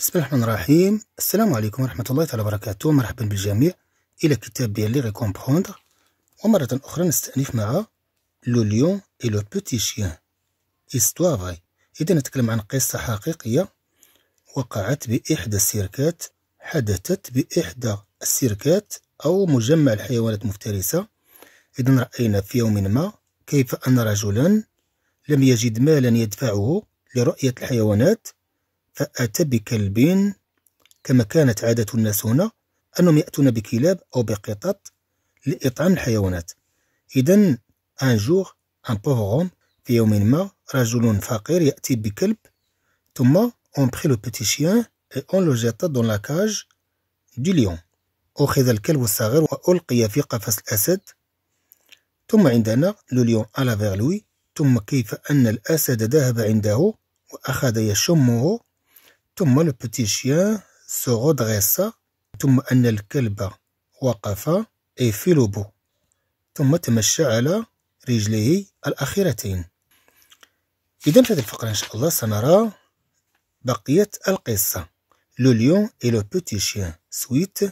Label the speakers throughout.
Speaker 1: بسم الله الرحمن الرحيم السلام عليكم ورحمة الله تعالى وبركاته مرحبا بالجميع إلى كتاب ديال لي غيكومبخوندغ ومرة أخرى نستأنف مع لو ليون إي لو بوتي شيان إستوا فاي إذا نتكلم عن قصة حقيقية وقعت بإحدى السيركات حدثت بإحدى السيركات أو مجمع الحيوانات المفترسة إذا رأينا في يوم ما كيف أن رجلا لم يجد مالا يدفعه لرؤية الحيوانات أتى بكلب كما كانت عادة الناس هنا أنهم يأتون بكلاب أو بقطط لإطعام الحيوانات إذن أن جور أن بوغوم في يوم ما رجل فقير يأتي بكلب ثم on prit le petit chien et on le jeta dans la cage du أخذ الكلب الصغير وألقي في قفص الأسد ثم عندنا لو ليون ألا فيغ لوي ثم كيف أن الأسد ذهب عنده وأخذ يشمه le petit chien se redressa, puis le chien s'arrête et s'en va, puis il se met sur ses deux pieds. Et dans le texte de Fakhransh Allah, le Le lion et le petit chien. suite.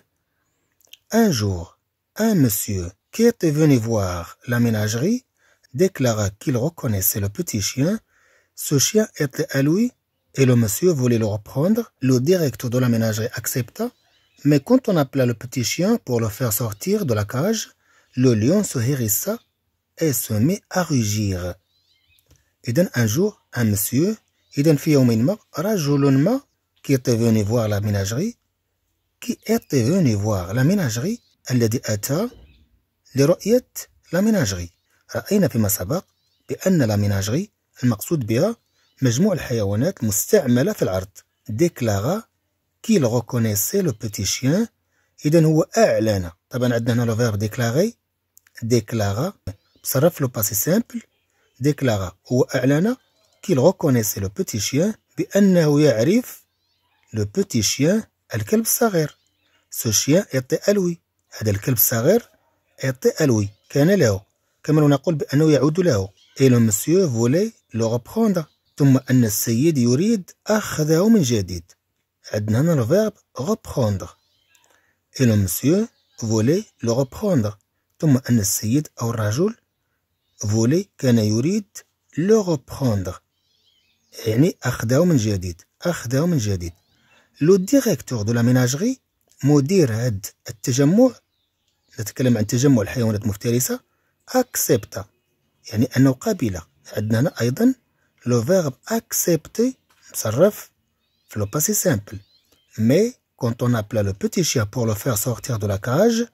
Speaker 1: un jour, un monsieur qui était venu voir la ménagerie déclara qu'il reconnaissait le petit chien. Ce chien était à lui et le monsieur voulait le reprendre, le directeur de la ménagerie accepta, mais quand on appela le petit chien pour le faire sortir de la cage, le lion se hérissa et se mit à rugir. Et d'un un jour, un monsieur, qui était venu voir la ménagerie, qui était venu voir la ménagerie, الذي أتى la ménagerie. ميناجري رأينا la ménagerie, la ménagerie. » مجموع الحيوانات المستعملة في العرض ديكلاغا كيل غوكونيسي لو بيتي شيان إذا هو أعلن طبعا عندنا هنا لو فيرب ديكلاغي ديكلاغا بصرف لو باسي سامبل ديكلاغا هو أعلن كيل غوكونيسي لو بيتي شيان بأنه يعرف لو بيتي شيان الكلب الصغير سو شيان إيطي ألوي هذا الكلب الصغير إيطي ألوي كان له كما نقول بأنه يعود له إي لو مسيو فولي لو ريبخوندر ثم أن السيد يريد أخذه من جديد عندنا هنا الفيرب غوبخوندغ et مسيو فولي لو le ثم أن السيد أو الرجل فولي كان يريد لو غوبخوندغ يعني أخذه من جديد أخذه من جديد لو ديريكتور دو لا ميناجري مدير هاد التجمع نتكلم عن تجمع الحيوانات المفترسة أكسبتا يعني أنه قبل عندنا هنا أيضا Le verbe accepter, sarraf, pas si simple. Mais quand on appela le petit chien pour le faire sortir de la cage,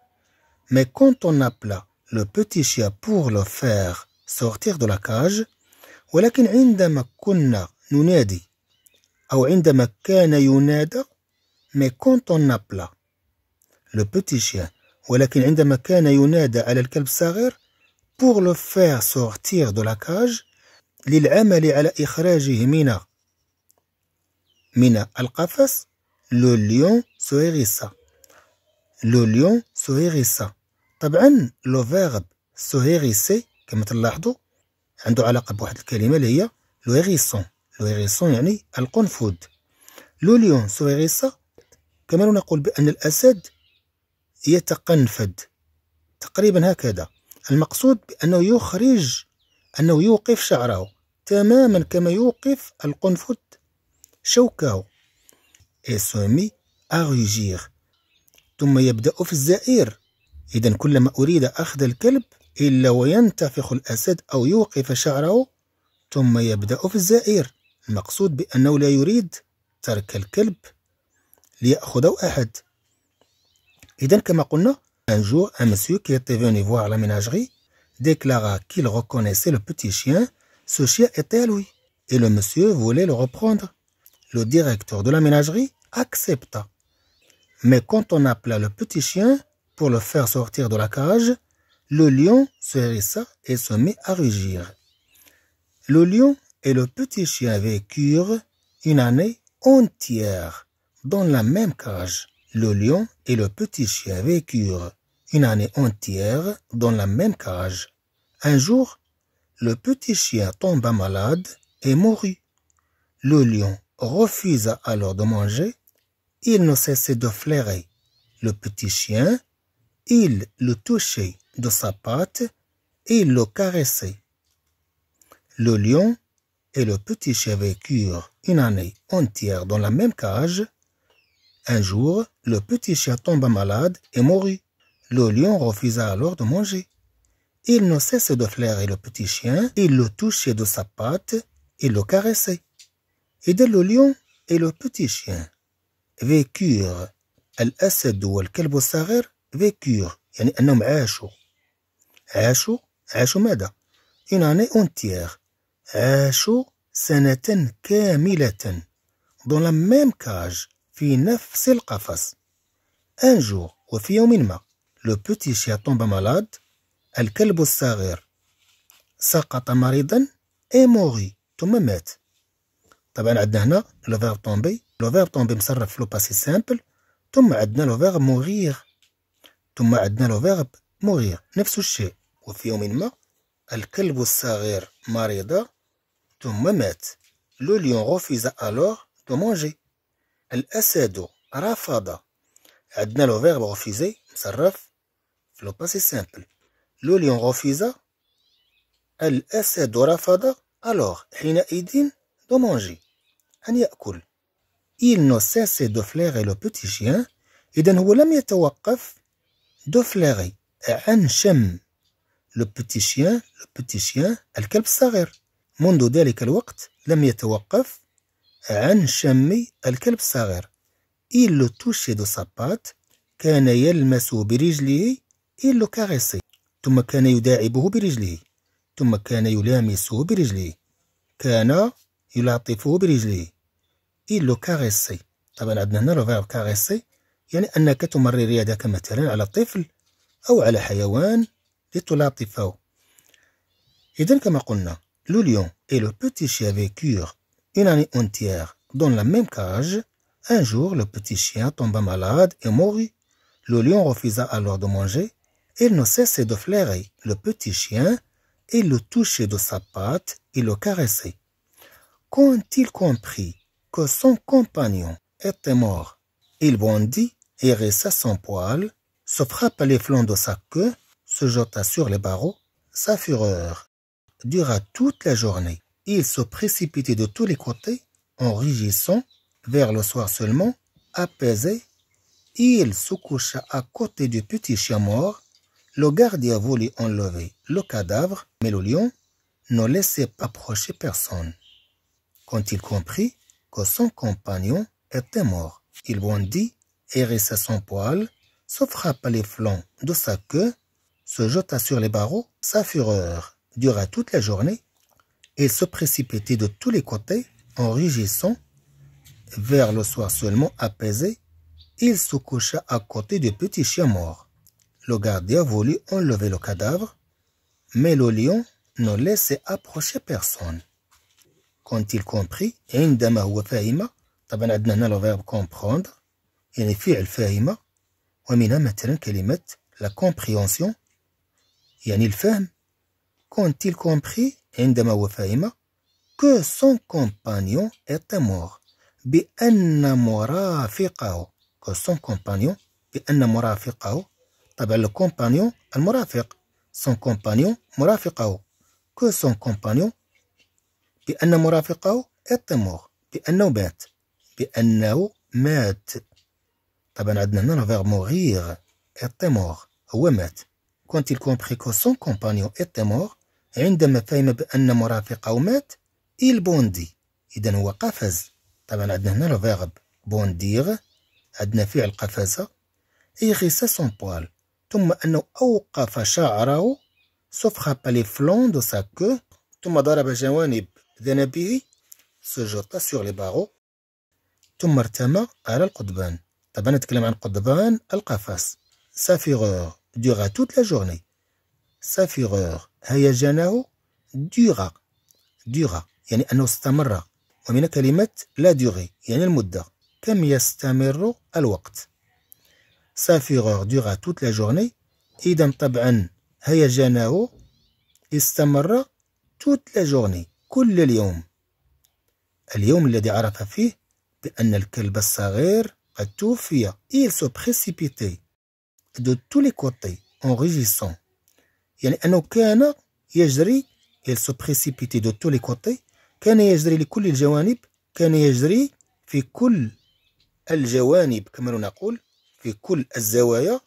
Speaker 1: mais quand on appela le petit chien pour le faire sortir de la cage, ولكن عندما كنا ننادي أو عندما كان ينادى mais quand on appela le petit chien ولكن عندما كان ينادى على الكلب الصغير pour le faire sortir de la cage للعمل على إخراجه من من القفص لو ليون سويغيسا لو ليون سويغيسا طبعا لو فيرب سويغيسي كما تلاحظوا عنده علاقة بواحد الكلمة اللي هي لو هيغيسون لو هيغيسون يعني القنفذ لو ليون سويغيسا كما نقول بأن الأسد يتقنفد تقريبا هكذا المقصود بأنه يخرج أنه يوقف شعره تماما كما يوقف القنفذ شوكه et se ثم يبدأ في الزئير إذا كلما أريد أخذ الكلب إلا وينتفخ الأسد أو يوقف شعره ثم يبدأ في الزئير المقصود بأنه لا يريد ترك الكلب ليأخذه أحد إذا كما قلنا ان جور ان مسيو كي تي فوني فوار لا ميناجري ديكلارا كيل reconnaissait لو petit شيان Ce chien était à lui, et le monsieur voulait le reprendre. Le directeur de la ménagerie accepta. Mais quand on appela le petit chien pour le faire sortir de la cage, le lion se hérissa et se mit à rugir. Le lion et le petit chien vécurent une année entière dans la même cage. Le lion et le petit chien vécurent une année entière dans la même cage. Un jour, le petit chien tomba malade et mourut. Le lion refusa alors de manger. Il ne cessait de flairer le petit chien. Il le touchait de sa patte et le caressait. Le lion et le petit chien vécurent une année entière dans la même cage. Un jour, le petit chien tomba malade et mourut. Le lion refusa alors de manger. Il ne cessait de flairer le petit chien, il le touchait de sa patte, il le caressait. Et de le lion et le petit chien, vécure, elle assied ou quel qu'elle boussarère, vécure, il y a un homme à chaud. À chaud, une année entière. chaud, n'était qu'un mille dans la même cage, fit neuf s'il Un jour, au fil minma, le petit chien tomba malade, الكلب الصغير سقط مريضا اي موري ثم مات طبعا عندنا هنا لو فيرب طومبي لو فيرب طومبي مصرف في لو باسي سامبل ثم عندنا لو فيرب موغير ثم عندنا لو فيرب موغير نفس الشيء وفي يوم ما الكلب الصغير مريض ثم مات لو ليون غوفيزا الوغ دو مونجي الأسد رفض عندنا لو فيرب غوفيزي مصرف في لو باسي سامبل لو ليون غوفيز الأسد رفض alors حينئذ دومونجي أن يأكل إل نو ساسي دو flairer لو petit chien إذن هو لم يتوقف دو flairer عن شم لو بتي شيان لو بتي شيان الكلب الصغير منذ ذلك الوقت لم يتوقف عن شم الكلب الصغير إل لو توشي دو سابات كان يلمس برجله il le caressait ثم كان يداعبه برجله ثم كان يلامسه برجله كان يلاطفه برجله il كاريسي طبعا عندنا هنا لو كاريسي يعني انك تمرر يدك مثلا على طفل او على حيوان لتلاطفه اذا كما قلنا لو ليون اي لو بيتي شيا افيكور اون اني اونتيير دون لا ميم كاج ان جور لو بيتي شيا طومبا مالاد اي موري لو ليون رفيزا ألوغ دو manger Il ne cessait de flairer le petit chien et le touchait de sa patte et le caressait. Quand il comprit que son compagnon était mort, il bondit, hérissa son poil, se frappa les flancs de sa queue, se jeta sur les barreaux. Sa fureur dura toute la journée. Il se précipitait de tous les côtés, en rugissant, vers le soir seulement, apaisé, il se coucha à côté du petit chien mort le gardien a enlever le cadavre, mais le lion ne laissait approcher personne. Quand il comprit que son compagnon était mort, il bondit, hérissa son poil, se frappa les flancs de sa queue, se jeta sur les barreaux. Sa fureur dura toute la journée. et se précipitait de tous les côtés en rugissant. Vers le soir seulement apaisé, il se coucha à côté du petit chien mort. Le gardien voulut enlever le cadavre, mais le lion ne laissait approcher personne. Quand il comprit, عندما هو fait طبعا عندنا هنا le verbe comprendre يعني فعل فهم ومنها مثلا la compréhension يعني الفهم quand il comprit عندما هو فهم que son compagnon était mort que son compagnon طبعا لو كومبانيون المرافق سون كومبانيون مرافقه كو سون كومبانيون بأن مرافقه التمور بأنه مات بأنه مات طبعا عندنا هنا الفيرب موريغ التمور هو مات كونت يل كومبري كو سون كومبانيون était عندما فهم بأن مرافقه مات il bondit إذا هو قفز طبعا عندنا هنا الفيرب بونديغ عندنا فعل قفزة غيسا سون بوال ثم أنه أوقف شعره سوفخ فلون دو ساكو ثم ضرب جوانب ذنبه سجوتا سور لي باغو ثم ارتمى على القضبان طبعا نتكلم عن قضبان القفص سافيغور دوغا توت لا جورني سافيغور هيجانه دوغا دوغا يعني أنه استمر ومن كلمة لا دوغي يعني المدة كم يستمر الوقت سافيغور دوغا توت لا جورني إذا طبعا هيجانه استمر توت لا جورني كل اليوم اليوم الذي عرف فيه بأن الكلب الصغير قد توفي il سو بريسيبيتي دو tous les côtés en يعني أنه كان يجري il سو بريسيبيتي دو tous les côtés كان يجري لكل الجوانب كان يجري في كل الجوانب كما نقول في كل الزوايا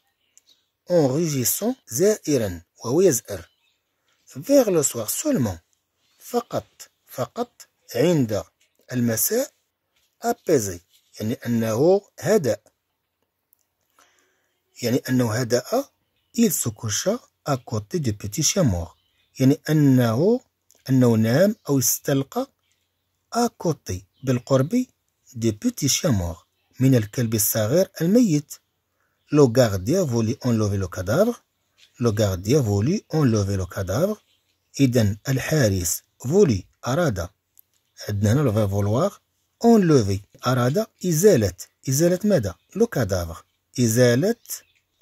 Speaker 1: en rugissant زائرا وهو يزأر فيغ لو سوار سولمون فقط فقط عند المساء ابيزي يعني أنه هدأ يعني أنه هدأ إل سوكوشا أكوتي دو côté du petit يعني أنه أنه نام أو استلقى أكوتي بالقرب دو بيتي chien من الكلب الصغير الميت Le gardien voulut enlever le cadavre. Le gardien voulut enlever le cadavre. al الحارس فولي أراد عندنا هنا لو فولواغ لوفي أراد إزالة إزالة ماذا؟ لو كادافر إزالة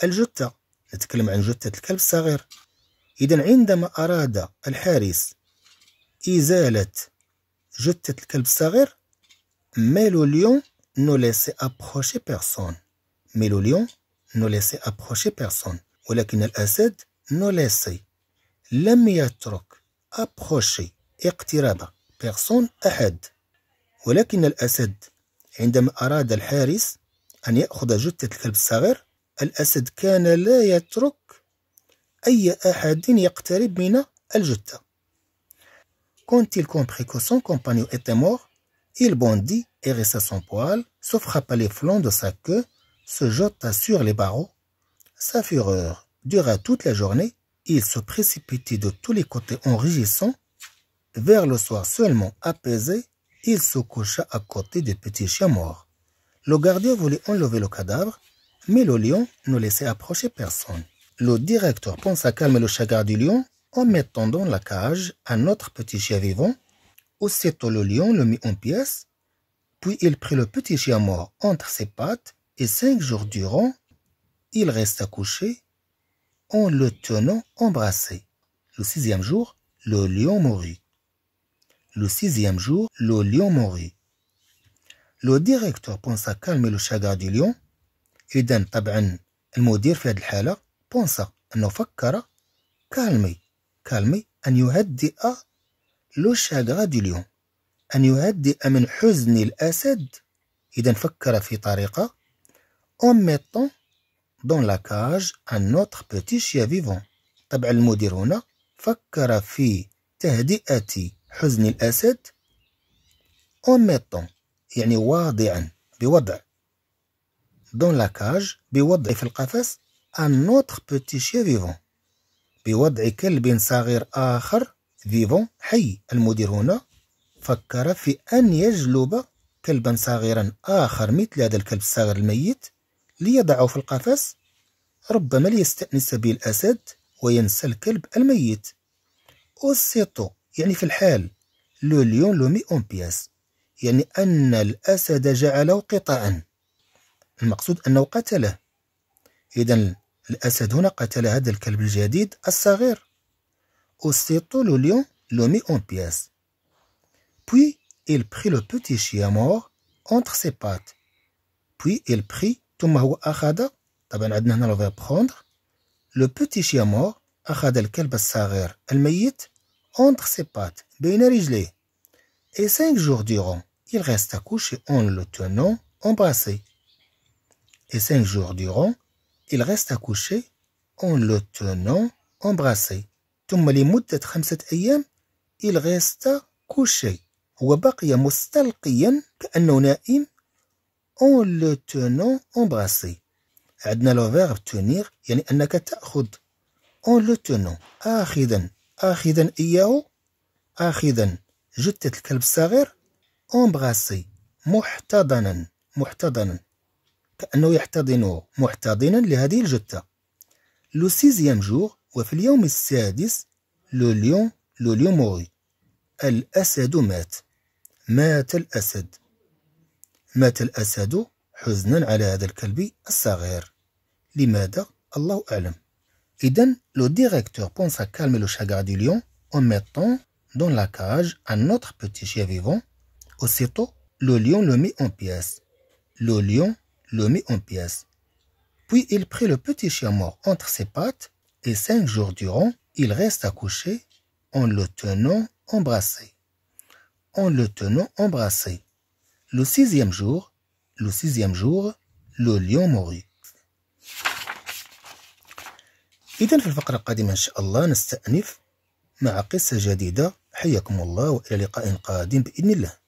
Speaker 1: الجثة نتكلم عن جثة الكلب الصغير إذا عندما أراد الحارس إزالة جثة الكلب الصغير ميلو ليون نو ليسي أبخوشي بيرسون ميلو ليون نو ليسي ابروشي بيرسون ولكن الاسد نو ليسي لم يترك ابروشي اقتراب بيرسون احد ولكن الاسد عندما اراد الحارس ان ياخذ جثه الكلب الصغير الاسد كان لا يترك اي احد يقترب من الجثه كونت il comprit que son compagnon était mort il bondit et سون بوال se frappa لي فلون دو sa queue se jeta sur les barreaux. Sa fureur dura toute la journée. Il se précipitait de tous les côtés en rugissant. Vers le soir seulement apaisé, il se coucha à côté des petits chiens morts. Le gardien voulait enlever le cadavre, mais le lion ne laissait approcher personne. Le directeur pensa calmer le chagrin du lion en mettant dans la cage un autre petit chien vivant. Aussitôt le lion le mit en pièces, puis il prit le petit chien mort entre ses pattes et cinq jours durant, il resta couché en le tenant embrassé. Le sixième jour, le lion mourut. Le sixième jour, le lion mourut. Le directeur pensa calmer le chagrin du lion. Idem, tab'an, le modir fait de la pensa, no fakkara, calmer, calmer, an yuhaddi a le chagrin du lion. An yuhaddi a min huzni l'asad. Idem, fakkara fi tariqa, en mettant dans la cage un autre petit chien vivant طبعا المدير هنا فكر في تهدئة حزن الأسد en mettant يعني واضعا بوضع dans la cage بوضع في القفص un autre petit chien vivant بوضع كلب صغير آخر فيفون حي المدير هنا فكر في أن يجلب كلبا صغيرا آخر مثل هذا الكلب الصغير الميت ليضعه في القفص ربما ليستأنس به الأسد وينسى الكلب الميت أوسيتو يعني في الحال لو ليون لو مي أون بياس يعني أن الأسد جعله قطعا المقصود أنه قتله إذا الأسد هنا قتل هذا الكلب الجديد الصغير أوسيتو لو ليون لو مي أون بياس Puis il prit le petit chien mort entre ses pattes. Puis il prit ثم هو أخذ طبعا عندنا هنا لو فيرب بخوندغ لو بوتي شيا مور أخذ الكلب الصغير الميت اونتر سي بات بين رجليه إي سانك جور ديغون إل غيست أكوشي أون لو تونون أمبراسي إي سانك جور ديغون إل غيست أكوشي أون لو تونون أمبراسي ثم لمدة خمسة أيام إل غيست كوشي هو بقي مستلقيا كأنه نائم en le tenant embrassé عندنا لو فيرب تونير يعني انك تاخذ اون لو tenant اخذا اخذا اياه اخذا جثه الكلب الصغير امبراسي محتضنا محتضنا كانه يحتضنه محتضنا لهذه الجثه لو سيزيام جور وفي اليوم السادس لو ليون لو ليون موري الاسد مات مات الاسد le directeur pense à calmer le chagrin du lion en mettant dans la cage un autre petit chien vivant. Aussitôt, le lion le mit en pièces. Le lion le mit en pièces. Puis il prit le petit chien mort entre ses pattes et cinq jours durant, il reste accouché en le tenant embrassé. En le tenant embrassé. Le sixième jour, le sixième jour, le lion mourut. إذا في الفقرة القادمة إن شاء الله نستأنف مع قصة جديدة حياكم الله وإلى لقاء قادم بإذن الله